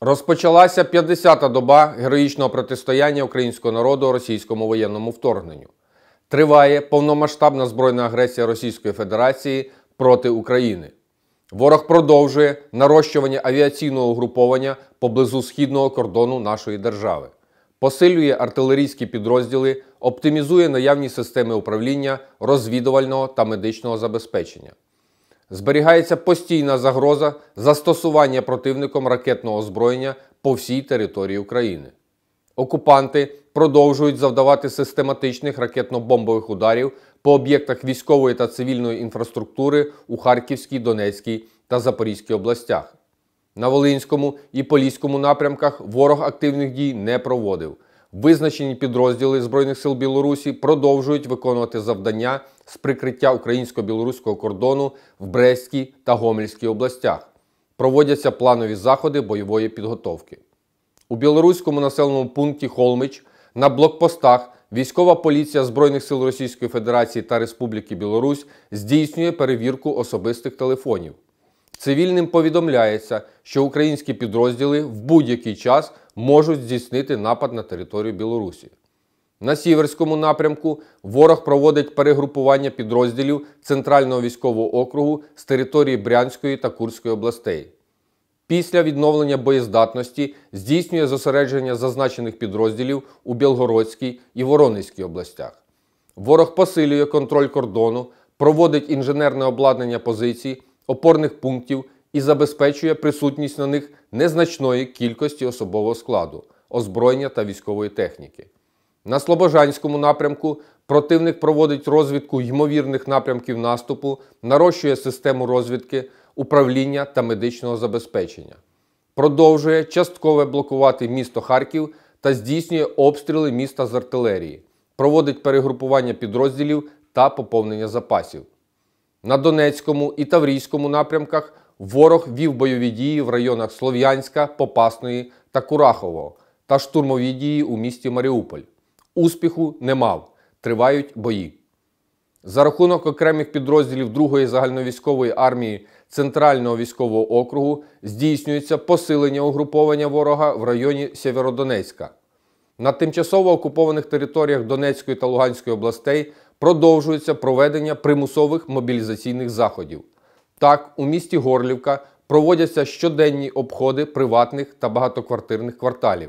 Розпочалася 50-та доба героїчного протистояння українського народу російському воєнному вторгненню. Триває повномасштабна збройна агресія Російської Федерації проти України. Ворог продовжує нарощування авіаційного угруповання поблизу східного кордону нашої держави, посилює артилерійські підрозділи, оптимізує наявні системи управління розвідувального та медичного забезпечення зберігається постійна загроза застосування противником ракетного озброєння по всій території України. Окупанти продовжують завдавати систематичних ракетно-бомбових ударів по об'єктах військової та цивільної інфраструктури у Харківській, Донецькій та Запорізькій областях. На Волинському і Поліському напрямках ворог активних дій не проводив. Визначені підрозділи Збройних сил Білорусі продовжують виконувати завдання з прикриття українсько-білоруського кордону в Брестській та Гомельській областях. Проводяться планові заходи бойової підготовки. У білоруському населеному пункті Холмич на блокпостах військова поліція Збройних сил Російської Федерації та Республіки Білорусь здійснює перевірку особистих телефонів. Цивільним повідомляється, що українські підрозділи в будь-який час можуть здійснити напад на територію Білорусі. На Сіверському напрямку ворог проводить перегрупування підрозділів Центрального військового округу з території Брянської та Курської областей. Після відновлення боєздатності здійснює зосередження зазначених підрозділів у Білгородській і Воронезькій областях. Ворог посилює контроль кордону, проводить інженерне обладнання позицій опорних пунктів і забезпечує присутність на них незначної кількості особового складу, озброєння та військової техніки. На Слобожанському напрямку противник проводить розвідку ймовірних напрямків наступу, нарощує систему розвідки, управління та медичного забезпечення, продовжує часткове блокувати місто Харків та здійснює обстріли міста з артилерії, проводить перегрупування підрозділів та поповнення запасів. На Донецькому і Таврійському напрямках ворог вів бойові дії в районах Слов'янська, Попасної та Курахово та штурмові дії у місті Маріуполь. Успіху не мав, тривають бої. За рахунок окремих підрозділів 2-ї загальновійськової армії Центрального військового округу здійснюється посилення угруповання ворога в районі Сєвєродонецька. На тимчасово окупованих територіях Донецької та Луганської областей продовжується проведення примусових мобілізаційних заходів. Так, у місті Горлівка проводяться щоденні обходи приватних та багатоквартирних кварталів.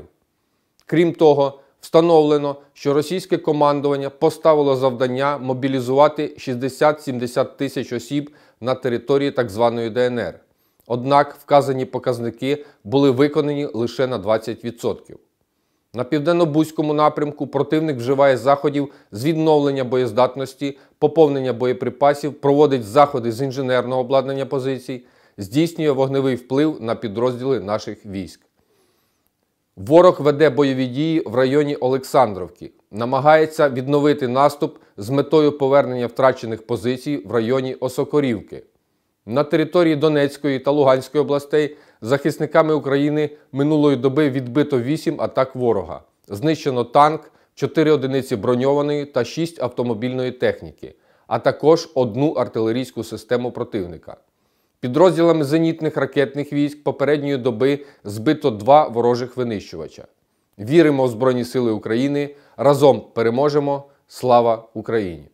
Крім того, встановлено, що російське командування поставило завдання мобілізувати 60-70 тисяч осіб на території так званої ДНР. Однак вказані показники були виконані лише на 20%. На південно-бузькому напрямку противник вживає заходів з відновлення боєздатності, поповнення боєприпасів, проводить заходи з інженерного обладнання позицій, здійснює вогневий вплив на підрозділи наших військ. Ворог веде бойові дії в районі Олександровки, намагається відновити наступ з метою повернення втрачених позицій в районі Осокорівки. На території Донецької та Луганської областей захисниками України минулої доби відбито 8 атак ворога. Знищено танк, 4 одиниці броньованої та 6 автомобільної техніки, а також одну артилерійську систему противника. Підрозділами зенітних ракетних військ попередньої доби збито два ворожих винищувача. Віримо в Збройні Сили України! Разом переможемо! Слава Україні!